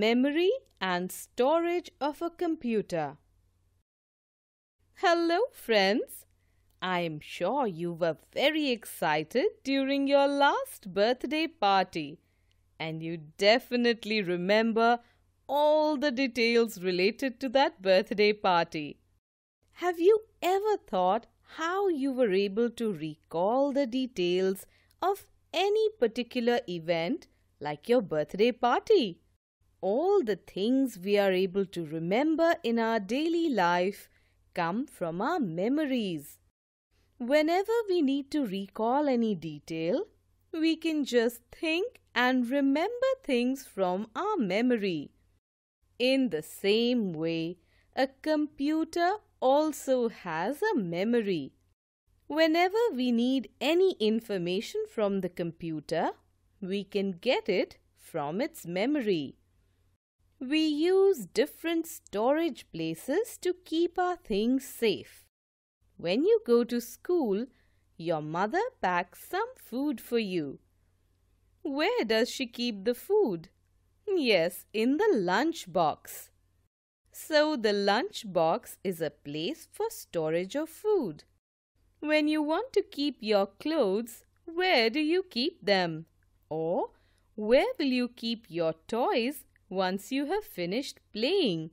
memory and storage of a computer. Hello friends! I am sure you were very excited during your last birthday party and you definitely remember all the details related to that birthday party. Have you ever thought how you were able to recall the details of any particular event like your birthday party? all the things we are able to remember in our daily life come from our memories. Whenever we need to recall any detail, we can just think and remember things from our memory. In the same way, a computer also has a memory. Whenever we need any information from the computer, we can get it from its memory we use different storage places to keep our things safe. When you go to school, your mother packs some food for you. Where does she keep the food? Yes, in the lunch box. So the lunch box is a place for storage of food. When you want to keep your clothes, where do you keep them? Or where will you keep your toys once you have finished playing.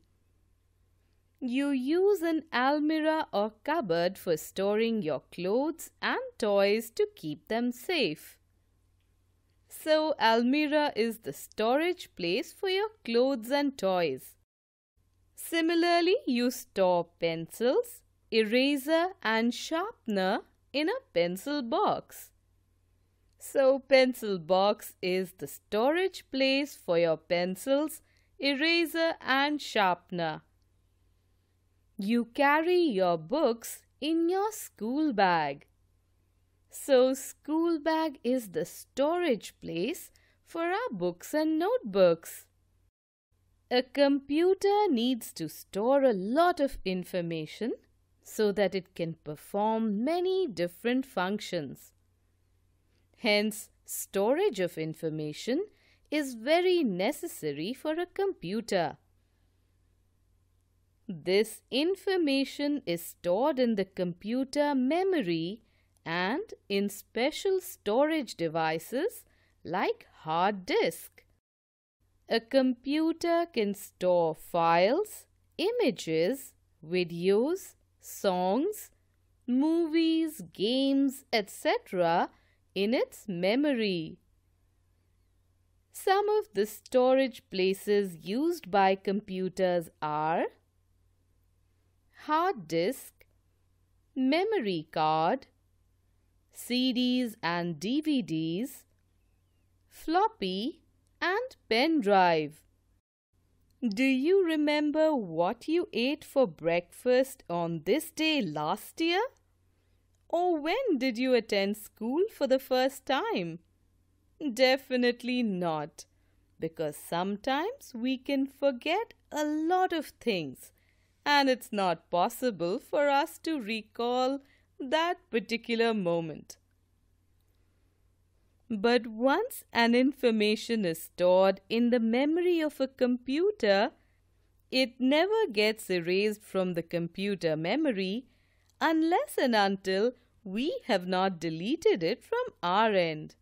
You use an almirah or cupboard for storing your clothes and toys to keep them safe. So, almirah is the storage place for your clothes and toys. Similarly, you store pencils, eraser and sharpener in a pencil box. So pencil box is the storage place for your pencils, eraser and sharpener. You carry your books in your school bag. So school bag is the storage place for our books and notebooks. A computer needs to store a lot of information so that it can perform many different functions. Hence, storage of information is very necessary for a computer. This information is stored in the computer memory and in special storage devices like hard disk. A computer can store files, images, videos, songs, movies, games, etc in its memory. Some of the storage places used by computers are hard disk, memory card, CDs and DVDs, floppy and pen drive. Do you remember what you ate for breakfast on this day last year? or when did you attend school for the first time? Definitely not, because sometimes we can forget a lot of things and it's not possible for us to recall that particular moment. But once an information is stored in the memory of a computer, it never gets erased from the computer memory unless and until we have not deleted it from our end.